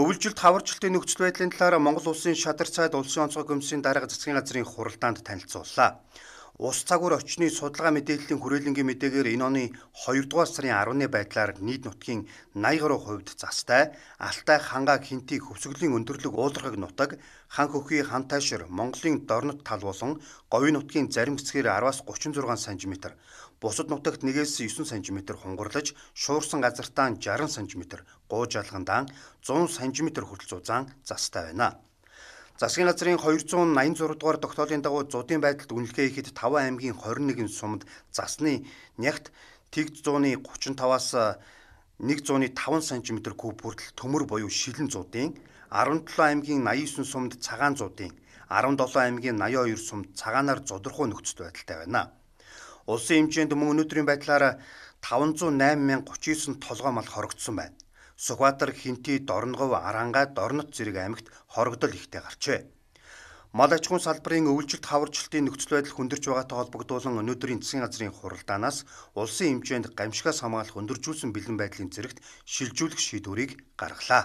Өвөлжилт хаварчлтын нөхцөл байдлын талаар Монгол улсын шадар цайд улсын онцгой гүмсийн дарга засгийн газрын хуралдаанд танилцууллаа. Ус цагуур очны судалгаа мэдээллийн хүрээлэнгийн мэдээгээр энэ оны 2 дугаар сарын 10-ны байдлаар нийт нутгийн 80 гаруй хувьд застай, алтай, ханга, хинти хөвсгөлийн өндөрлөг уулархаг нутаг, хан хөхий, хан тайшир, Монголын дорнот тал болон говийн нутгийн зарим хэсгээр 10-аас 36 см, бусад нутагт 1-ээс 9 см хунгарлаж, шуурсан газартаа 60 см, гууж алгандаан 100 см хүртэл зузаан застай байна. Засгийн газрын 286 дугаар тогтоолын дагуу зуудын байдалд үнэлгээ хийхэд 5 аймгийн 21 сумд засны нягт тэгд 135-аас 105 см куб хүртэл төмөр буюу шилэн зуудын 17 аймгийн 89 сумд цагаан зуудын 17 аймгийн 82 сумд цагаанаар зодорхой нөхцөл байдалтай байна. Улсын хэмжээнд мөн өнөөдрийн байдлаараа 508,039 толгой мал хорогдсон байна. Сүхбаатар Хинти Дорногов Арангаа Дорнот зэрэг аймагт хорогдол ихтэй гарчээ. Мал аж ахуйн салбарын өвөлжилт хаварчлтын нөхцөл байдал хүндэрч байгаатай холбогдуулан өнөөдрийн засгийн газрын хуралдаанаас улсын хэмжээнд гамшигаас хамгаалах өндөржүүлсэн бэлэн байдлын зэрэгт шилжүүлэх шийдвэрийг гаргалаа.